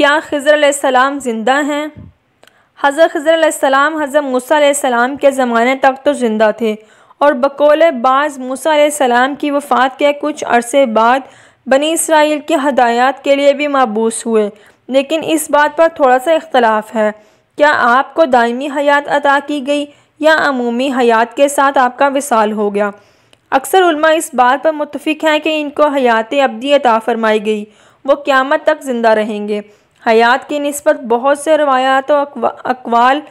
क्या खज़र सलाम ज़िंदा हैं हज़रत खज़र सलाम हज़र मूसा सलाम के ज़माने तक तो ज़िंदा थे और बकोले बाज़ मूसा सलाम की वफ़ात के कुछ अरसे बाद बनी इसराइल की हदायत के लिए भी मबूस हुए लेकिन इस बात पर थोड़ा सा इख्तलाफ है क्या आपको दायमी हयात अता की गई या अमूमी हयात के साथ आपका विसाल हो गया अक्सर इस बात पर मुतफिक हैं कि इनको हयात अब्दी अता फरमाई गई वो क़्यामत तक ज़िंदा रहेंगे हयात की नस्बत बहुत से रवायात और अकवाल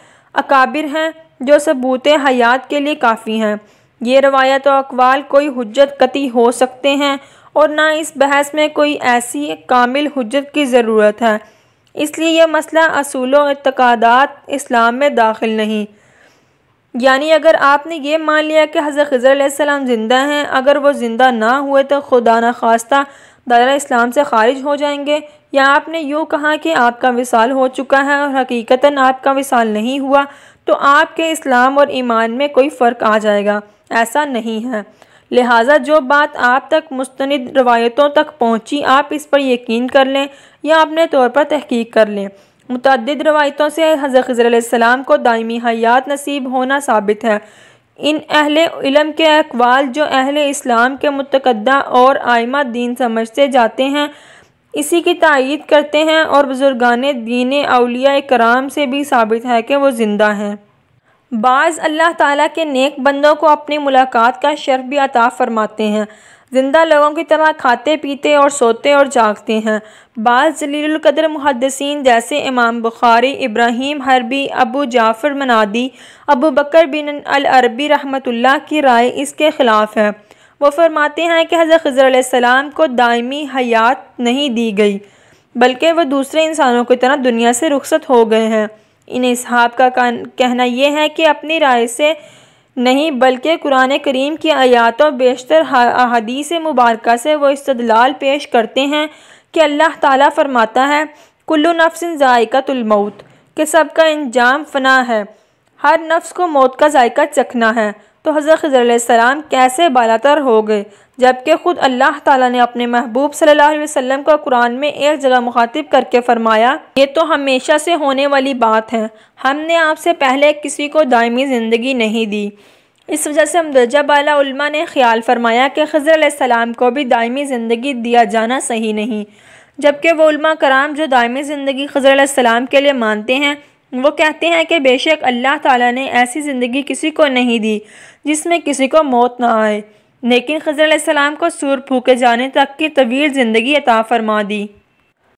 अकाबिर हैं जो सबूत हयात के लिए काफ़ी हैं ये रवायात और अकवाल कोई हजत कती हो सकते हैं और ना इस बहस में कोई ऐसी कामिल हजत की ज़रूरत है इसलिए यह मसला असूलों इतकादात इस्लाम में दाखिल नहीं यानी अगर आपने ये मान लिया कि हज़रत खजर सलाम ज़िंदा हैं अगर वो ज़िंदा ना हुए तो खुदा न खास्ता दायरा इस्लाम से खारिज हो जाएंगे या आपने यूँ कहा कि आपका विसाल हो चुका है और हकीकता आपका विसाल नहीं हुआ तो आपके इस्लाम और ईमान में कोई फ़र्क आ जाएगा ऐसा नहीं है लिहाजा जो बात आप तक मुस्तनद रवायतों तक पहुँची आप इस पर यकीन कर लें या अपने तौर पर तहकीक कर लें मुतद रवायतों से हज़र खजर को दायमी हयात नसीब होना साबित है इन अहल इलम के अकवाल जो अहल इस्लाम के मतकदा और आयमा दीन समझते जाते हैं इसी की तइद करते हैं और बुज़ुर्गान दीन अलिया कराम से भी साबित है कि वो ज़िंदा हैं बाज़ अल्लाह ताली के नेक बंदों को अपनी मुलाकात का शर्फ भी अता फ़रमाते हैं ज़िंदा लोगों की तरह खाते पीते और सोते और जागते हैं बाज़ जलीलकदर मुहदसिन जैसे इमाम बुखारी इब्राहीम हरबी अबू जाफ़र मनादी अबू बकर बिन अलरबी रहमतुल्लाह की राय इसके ख़िलाफ़ है वो फरमाते हैं कि हजर खज़र को दायमी हयात नहीं दी गई बल्कि वह दूसरे इंसानों की तरह दुनिया से रुखसत हो गए हैं इन इसहाब का कहना यह है कि अपनी राय से नहीं बल्कि कुरान करीम की आयातों बेशतर अहदीस मुबारक से वो इस्तदलाल पेश करते हैं कि अल्लाह ताला फरमाता है कुल्लु नफ्सिन ज़ायक़तमौत के सब का इंजाम फना है हर नफ्स को मौत का जायका चखना है तो हज़रत खजर सलाम कैसे बालातर हो गए जबकि ख़ुद अल्लाह ताला ने अपने महबूब सल्लल्लाहु अलैहि वसल्लम का कुरान में एक जगह मुखातिब करके फरमाया ये तो हमेशा से होने वाली बात है हमने आपसे पहले किसी को दायमी ज़िंदगी नहीं दी इस वजह से हमदर्जा बाला उल्मा ने ख्याल फरमाया कि खजर को भी दायमी ज़िंदगी दिया जाना सही नहीं जबकि वो उल्मा कराम जो दायमी ज़िंदगी खजर के लिए मानते हैं वो कहते हैं कि बेशक अल्लाह ताला ने ऐसी ज़िंदगी किसी को नहीं दी जिसमें किसी को मौत ना आए लेकिन खजर सलाम को सूर फूके जाने तक की तवील ज़िंदगी अता फरमा दी